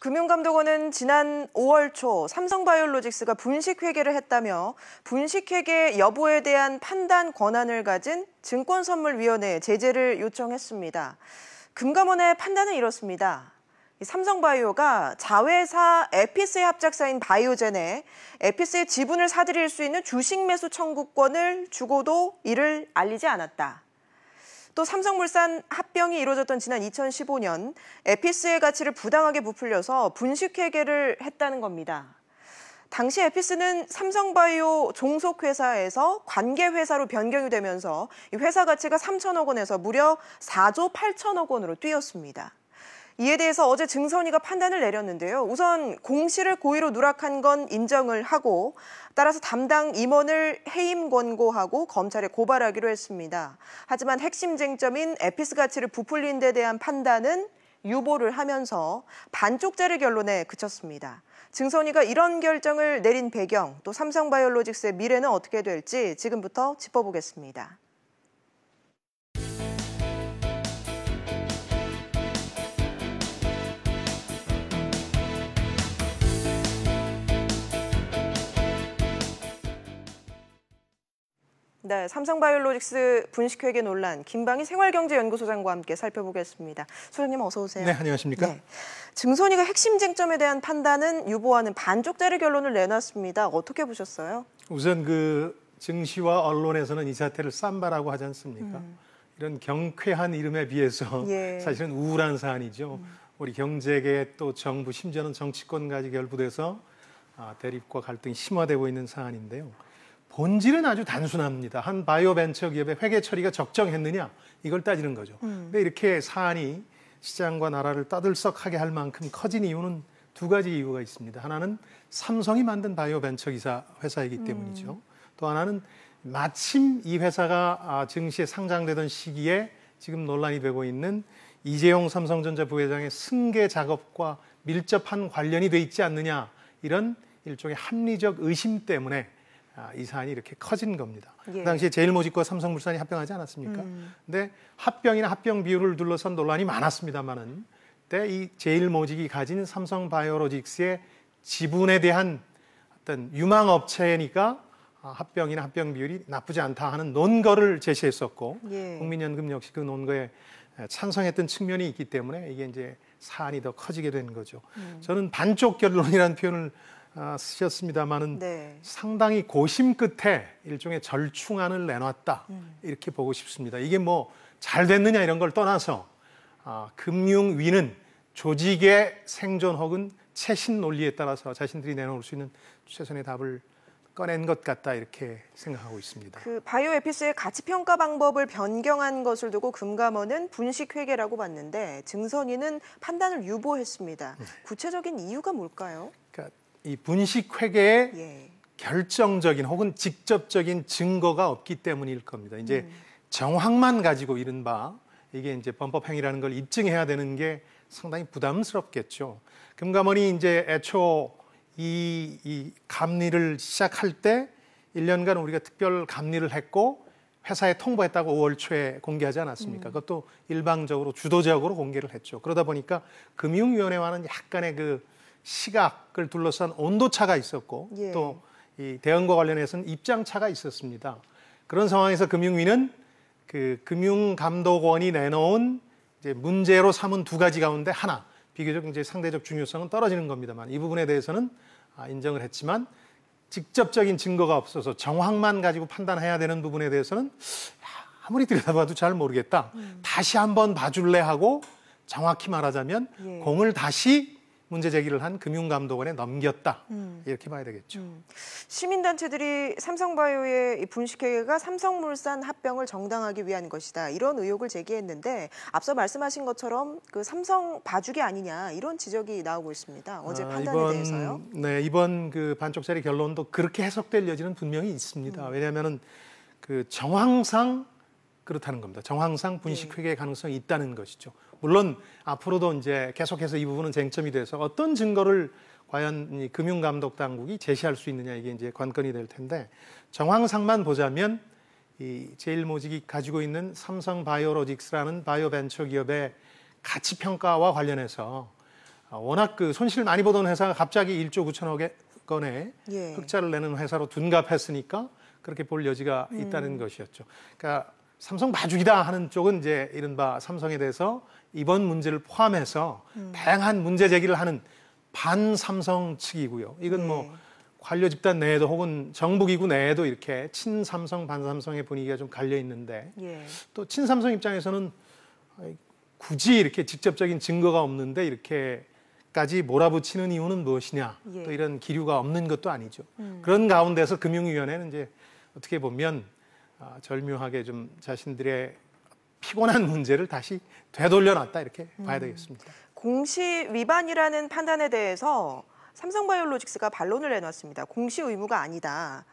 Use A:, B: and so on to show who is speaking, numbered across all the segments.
A: 금융감독원은 지난 5월 초 삼성바이오로직스가 분식회계를 했다며 분식회계 여부에 대한 판단 권한을 가진 증권선물위원회에 제재를 요청했습니다. 금감원의 판단은 이렇습니다. 삼성바이오가 자회사 에피스의 합작사인 바이오젠에 에피스의 지분을 사들일 수 있는 주식 매수 청구권을 주고도 이를 알리지 않았다. 또 삼성물산 합병이 이루어졌던 지난 2015년 에피스의 가치를 부당하게 부풀려서 분식회계를 했다는 겁니다. 당시 에피스는 삼성바이오 종속회사에서 관계회사로 변경이 되면서 회사 가치가 3천억 원에서 무려 4조 8천억 원으로 뛰었습니다. 이에 대해서 어제 증선위가 판단을 내렸는데요. 우선 공시를 고의로 누락한 건 인정을 하고 따라서 담당 임원을 해임 권고하고 검찰에 고발하기로 했습니다. 하지만 핵심 쟁점인 에피스 가치를 부풀린 데 대한 판단은 유보를 하면서 반쪽짜리 결론에 그쳤습니다. 증선위가 이런 결정을 내린 배경, 또 삼성바이오로직스의 미래는 어떻게 될지 지금부터 짚어보겠습니다. 네, 삼성바이오로직스 분식회계 논란 김방희 생활경제연구소장과 함께 살펴보겠습니다. 소장님 어서 오세요. 네, 안녕하십니까? 네. 증손이가 핵심 쟁점에 대한 판단은 유보하는 반쪽짜리 결론을 내놨습니다. 어떻게 보셨어요?
B: 우선 그 증시와 언론에서는 이 사태를 쌈바라고 하지 않습니까? 음. 이런 경쾌한 이름에 비해서 예. 사실은 우울한 사안이죠. 음. 우리 경제계 또 정부 심지어는 정치권까지 결부돼서 아, 대립과 갈등이 심화되고 있는 사안인데요. 본질은 아주 단순합니다. 한 바이오 벤처 기업의 회계 처리가 적정했느냐 이걸 따지는 거죠. 음. 근데 이렇게 사안이 시장과 나라를 따들썩하게 할 만큼 커진 이유는 두 가지 이유가 있습니다. 하나는 삼성이 만든 바이오 벤처 기사 회사이기 음. 때문이죠. 음. 또 하나는 마침 이 회사가 아, 증시에 상장되던 시기에 지금 논란이 되고 있는 이재용 삼성전자 부회장의 승계 작업과 밀접한 관련이 돼 있지 않느냐 이런 일종의 합리적 의심 때문에 아, 이 사안이 이렇게 커진 겁니다. 그 예. 그 당시에 제일모직과 삼성물산이 합병하지 않았습니까? 음. 근데 합병이나 합병 비율을 둘러싼 논란이 많았습니다만은 때 이 제일모직이 가진 삼성바이오로직스의 지분에 대한 어떤 유망업체니까 아, 합병이나 합병 비율이 나쁘지 않다 하는 논거를 제시했었고 예. 국민연금 역시 그 논거에 찬성했던 측면이 있기 때문에 이게 이제 사안이 더 커지게 된 거죠. 음. 저는 반쪽 결론이라는 표현을 아, 쓰셨습니다만은 네. 상당히 고심 끝에 일종의 절충안을 내놨다 음. 이렇게 보고 싶습니다. 이게 뭐 잘 됐느냐 이런 걸 떠나서 아, 금융위는 조직의 생존 혹은 최신 논리에 따라서 자신들이 내놓을 수 있는 최선의 답을 꺼낸 것 같다 이렇게 생각하고 있습니다.
A: 그 바이오 에피스의 가치 평가 방법을 변경한 것을 두고 금감원은 분식 회계라고 봤는데 증선이는 판단을 유보했습니다. 네. 구체적인 이유가 뭘까요?
B: 이 분식 회계의 예. 결정적인 혹은 직접적인 증거가 없기 때문일 겁니다. 이제 음. 정황만 가지고 이른바 이게 이제 범법행위라는 걸 입증해야 되는 게 상당히 부담스럽겠죠. 금감원이 이제 애초 이, 이 감리를 시작할 때 1년간 우리가 특별 감리를 했고 회사에 통보했다고 5월 초에 공개하지 않았습니까? 음. 그것도 일방적으로 주도적으로 공개를 했죠. 그러다 보니까 금융위원회와는 약간의 그 시각을 둘러싼 온도차가 있었고 예. 또이 대응과 관련해서는 입장차가 있었습니다. 그런 상황에서 금융위는 그 금융감독원이 내놓은 이제 문제로 삼은 두 가지 가운데 하나 비교적 이제 상대적 중요성은 떨어지는 겁니다만 이 부분에 대해서는 아, 인정을 했지만 직접적인 증거가 없어서 정황만 가지고 판단해야 되는 부분에 대해서는 아무리 들여다봐도 잘 모르겠다. 음. 다시 한번 봐줄래 하고 정확히 말하자면 예. 공을 다시 문제 제기를 한 금융감독원에 넘겼다 음. 이렇게 봐야 되겠죠. 음.
A: 시민단체들이 삼성바이오의 분식회계가 삼성물산 합병을 정당하기 위한 것이다 이런 의혹을 제기했는데 앞서 말씀하신 것처럼 그 삼성 봐주기 아니냐 이런 지적이 나오고 있습니다. 어제 아, 판단에 이번, 대해서요.
B: 네 이번 그 반쪽짜리 결론도 그렇게 해석될 여지는 분명히 있습니다. 음. 왜냐하면그 정황상 그렇다는 겁니다. 정황상 분식 네. 회계의 가능성이 있다는 것이죠. 물론 앞으로도 이제 계속해서 이 부분은 쟁점이 돼서 어떤 증거를 과연 이 금융감독 당국이 제시할 수 있느냐 이게 이제 관건이 될 텐데 정황상만 보자면 이 제일모직이 가지고 있는 삼성 바이오로직스라는 바이오 벤처 기업의 가치 평가와 관련해서 어, 워낙 그 손실 많이 보던 회사가 갑자기 1조 9천억의 건에 예. 흑자를 내는 회사로 둔갑했으니까 그렇게 볼 여지가 음. 있다는 음. 것이었죠. 그러니까 삼성 마죽이다 하는 쪽은 이제 이른바 삼성에 대해서 이번 문제를 포함해서 음. 다양한 문제 제기를 하는 반삼성 측이고요. 이건 뭐 네. 관료 집단 내에도 혹은 정부 기구 내에도 이렇게 친삼성 반삼성의 분위기가 좀 갈려 있는데 예. 또 친삼성 입장에서는 굳이 이렇게 직접적인 증거가 없는데 이렇게까지 몰아붙이는 이유는 무엇이냐 예. 또 이런 기류가 없는 것도 아니죠. 음. 그런 가운데서 금융위원회는 이제 어떻게 보면 아, 절묘하게 좀 자신들의 피곤한 문제를 다시 되돌려놨다 이렇게 음. 봐야 되겠습니다.
A: 공시 위반이라는 판단에 대해서 삼성바이오로직스가 반론을 내놨습니다. 공시 의무가 아니다.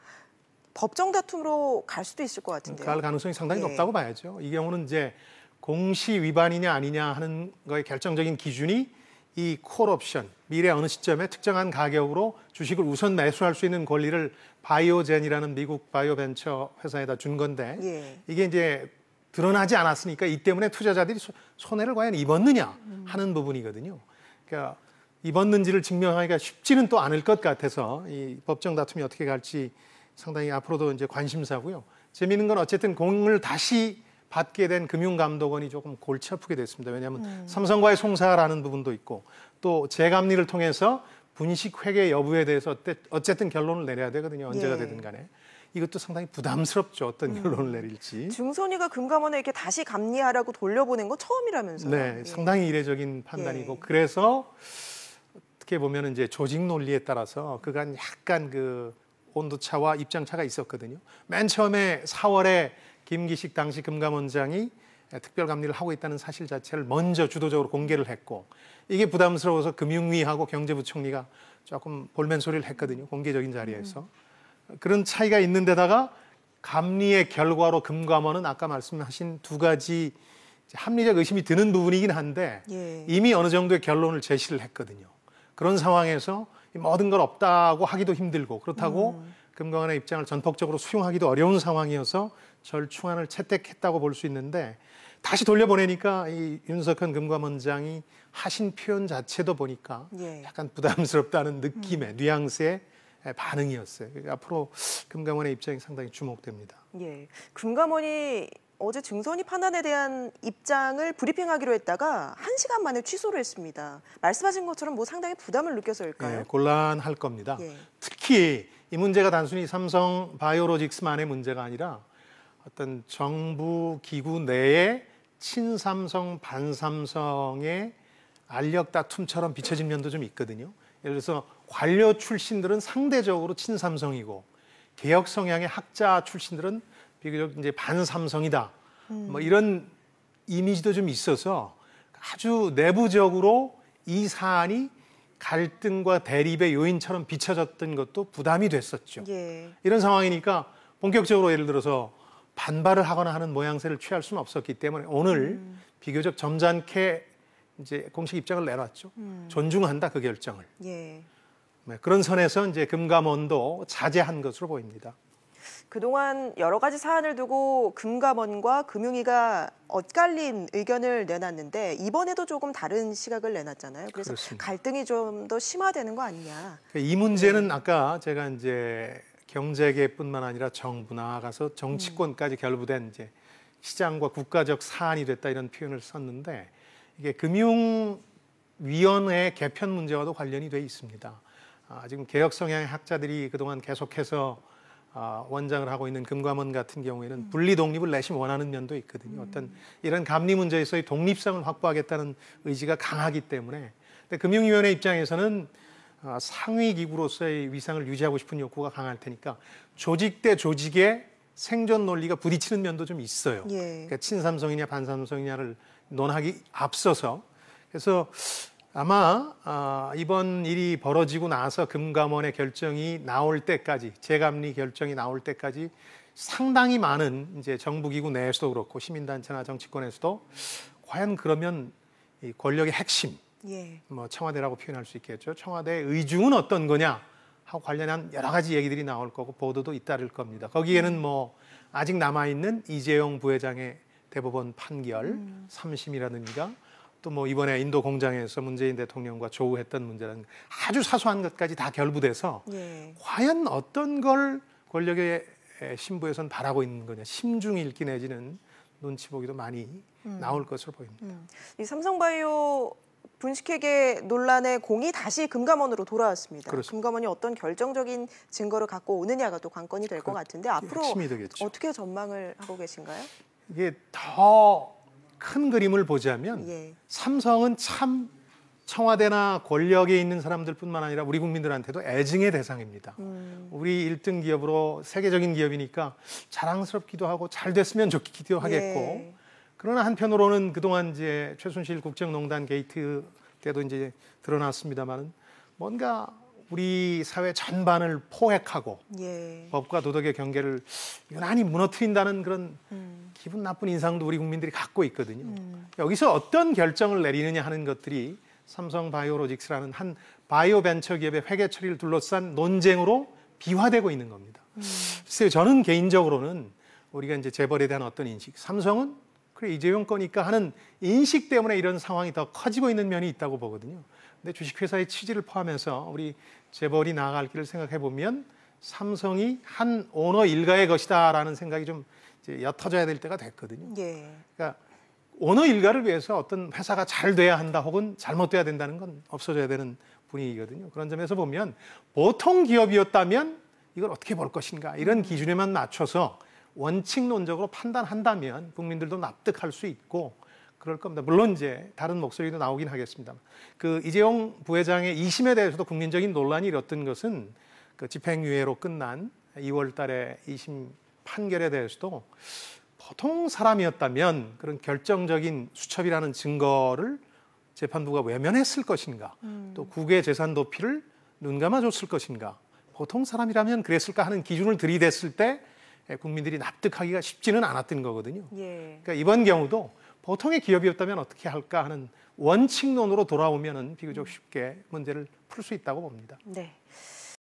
A: 법정 다툼으로 갈 수도 있을 것 같은데요. 갈 가능성이 상당히 예. 높다고
B: 봐야죠. 이 경우는 이제 공시 위반이냐 아니냐 하는 거의 결정적인 기준이 이 콜옵션, 미래 어느 시점에 특정한 가격으로 주식을 우선 매수할 수 있는 권리를 바이오젠이라는 미국 바이오 벤처 회사에다 준 건데 예. 이게 이제 드러나지 않았으니까 이 때문에 투자자들이 손해를 과연 입었느냐 하는 부분이거든요. 그러니까 입었는지를 증명하기가 쉽지는 또 않을 것 같아서 이 법정 다툼이 어떻게 갈지 상당히 앞으로도 이제 관심사고요. 재미있는 건 어쨌든 공을 다시 받게 된 금융감독원이 조금 골치 아프게 됐습니다. 왜냐하면 음. 삼성과의 송사라는 부분도 있고 또 재감리를 통해서 분식 회계 여부에 대해서 어쨌든 결론을 내려야 되거든요. 언제가 예. 되든 간에. 이것도 상당히 부담스럽죠. 어떤 음. 결론을 내릴지.
A: 중소니가 금감원에 이렇게 다시 감리하라고 돌려보낸 건 처음이라면서요.
B: 네, 예. 상당히 이례적인 판단이고 예. 그래서 어떻게 보면 이제 조직 논리에 따라서 그간 약간 그 온도차와 입장차가 있었거든요. 맨 처음에 4월에 김기식 당시 금감원장이 특별감리를 하고 있다는 사실 자체를 먼저 주도적으로 공개를 했고 이게 부담스러워서 금융위하고 경제부총리가 조금 볼멘 소리를 했거든요. 공개적인 자리에서. 그런 차이가 있는 데다가 감리의 결과로 금감원은 아까 말씀하신 두 가지 합리적 의심이 드는 부분이긴 한데 예. 이미 어느 정도의 결론을 제시를 했거든요. 그런 상황에서 모든 걸 없다고 하기도 힘들고 그렇다고 음. 금강원의 입장을 전폭적으로 수용하기도 어려운 상황이어서 절충안을 채택했다고 볼 수 있는데 다시 돌려보내니까 이 윤석현 금감원장이 하신 표현 자체도 보니까 예. 약간 부담스럽다는 음. 느낌의 음. 뉘앙스의 반응이었어요. 앞으로 금감원의 입장이 상당히 주목됩니다.
A: 예, 금감원이 어제 증선이 판단에 대한 입장을 브리핑하기로 했다가 1 시간 만에 취소를 했습니다. 말씀하신 것처럼 뭐 상당히 부담을 느껴서일까요?
B: 예, 곤란할 겁니다. 예. 특히 이 문제가 단순히 삼성 바이오로직스만의 문제가 아니라 어떤 정부 기구 내에 친삼성 반삼성의 알력 다툼처럼 비춰진 면도 좀 있거든요. 예를 들어서 관료 출신들은 상대적으로 친삼성이고 개혁 성향의 학자 출신들은 비교적 이제 반삼성이다. 뭐 음. 뭐 이런 이미지도 좀 있어서 아주 내부적으로 이 사안이 갈등과 대립의 요인처럼 비춰졌던 것도 부담이 됐었죠. 예. 이런 상황이니까 본격적으로 예를 들어서 반발을 하거나 하는 모양새를 취할 수는 없었기 때문에 오늘 음. 비교적 점잖게 이제 공식 입장을 내놨죠. 음. 존중한다 그 결정을. 예. 네, 그런 선에서 이제 금감원도 자제한 것으로 보입니다.
A: 그동안 여러 가지 사안을 두고 금감원과 금융위가 엇갈린 의견을 내놨는데 이번에도 조금 다른 시각을 내놨잖아요. 그래서 그렇습니다. 갈등이 좀 더 심화되는 거 아니냐.
B: 그러니까 이 문제는 네. 아까 제가 이제 경제계뿐만 아니라 정부나 가서 정치권까지 음. 결부된 이제 시장과 국가적 사안이 됐다 이런 표현을 썼는데 이게 금융위원회 개편 문제와도 관련이 돼 있습니다. 아, 지금 개혁 성향의 학자들이 그동안 계속해서 어, 원장을 하고 있는 금감원 같은 경우에는 음. 분리 독립을 내심 원하는 면도 있거든요. 어떤 음. 이런 감리 문제에서의 독립성을 확보하겠다는 의지가 강하기 때문에 근데 금융위원회 입장에서는 어, 상위 기구로서의 위상을 유지하고 싶은 욕구가 강할 테니까 조직 대 조직의 생존 논리가 부딪히는 면도 좀 있어요. 예. 그러니까 친삼성이냐 반삼성이냐를 논하기 앞서서 그래서 아마 아, 이번 일이 벌어지고 나서 금감원의 결정이 나올 때까지 재감리 결정이 나올 때까지 상당히 많은 이제 정부기구 내에서도 그렇고 시민단체나 정치권에서도 과연 그러면 이 권력의 핵심, 예. 뭐 청와대라고 표현할 수 있겠죠. 청와대의 의중은 어떤 거냐 하고 관련한 여러 가지 얘기들이 나올 거고 보도도 잇따를 겁니다. 거기에는 음. 뭐 아직 남아 있는 이재용 부회장의 대법원 판결, 음. 삼심이라든가 또뭐 이번에 인도 공장에서 문재인 대통령과 조우했던 문제는 아주 사소한 것까지 다 결부돼서 예. 과연 어떤 걸 권력의 신부에선 바라고 있는 거냐 심중 읽기 내지는 눈치 보기도 많이 음. 나올 것으로 보입니다.
A: 음. 이 삼성바이오 분식회계 논란의 공이 다시 금감원으로 돌아왔습니다. 그렇습니다. 금감원이 어떤 결정적인 증거를 갖고 오느냐가 또 관건이 될 것 같은데 앞으로 어떻게 전망을 하고 계신가요?
B: 이게 더큰 그림을 보자면 예. 삼성은 참 청와대나 권력에 있는 사람들뿐만 아니라 우리 국민들한테도 애증의 대상입니다. 음. 우리 일등 기업으로 세계적인 기업이니까 자랑스럽기도 하고 잘 됐으면 좋기도 예. 하겠고 예. 그러나 한편으로는 그동안 이제 최순실 국정농단 게이트 때도 이제 드러났습니다만은 뭔가 우리 사회 전반을 포획하고 예. 법과 도덕의 경계를 유난히 무너뜨린다는 그런 음. 기분 나쁜 인상도 우리 국민들이 갖고 있거든요. 음. 여기서 어떤 결정을 내리느냐 하는 것들이 삼성 바이오로직스라는 한 바이오 벤처 기업의 회계 처리를 둘러싼 논쟁으로 비화되고 있는 겁니다. 음. 글쎄요, 저는 개인적으로는 우리가 이제 재벌에 대한 어떤 인식, 삼성은 그래 이재용 거니까 하는 인식 때문에 이런 상황이 더 커지고 있는 면이 있다고 보거든요. 근데 주식회사의 취지를 포함해서 우리 재벌이 나아갈 길을 생각해 보면 삼성이 한 오너 일가의 것이다라는 생각이 좀 이제 옅어져야 될 때가 됐거든요. 예. 그러니까 어느 일가를 위해서 어떤 회사가 잘 돼야 한다 혹은 잘못돼야 된다는 건 없어져야 되는 분위기거든요. 그런 점에서 보면 보통 기업이었다면 이걸 어떻게 볼 것인가 이런 기준에만 맞춰서 원칙론적으로 판단한다면 국민들도 납득할 수 있고 그럴 겁니다. 물론 이제 다른 목소리도 나오긴 하겠습니다만 그 이재용 부회장의 이심에 대해서도 국민적인 논란이 일었던 것은 그 집행유예로 끝난 2월 달에 이심 판결에 대해서도 보통 사람이었다면 그런 결정적인 수첩이라는 증거를 재판부가 외면했을 것인가, 음. 또 국외 재산 도피를 눈감아줬을 것인가, 보통 사람이라면 그랬을까 하는 기준을 들이댔을 때 예, 국민들이 납득하기가 쉽지는 않았던 거거든요. 예. 그러니까 이번 경우도 보통의 기업이었다면 어떻게 할까 하는 원칙론으로 돌아오면은 비교적 음. 쉽게 문제를 풀 수 있다고 봅니다.
A: 네.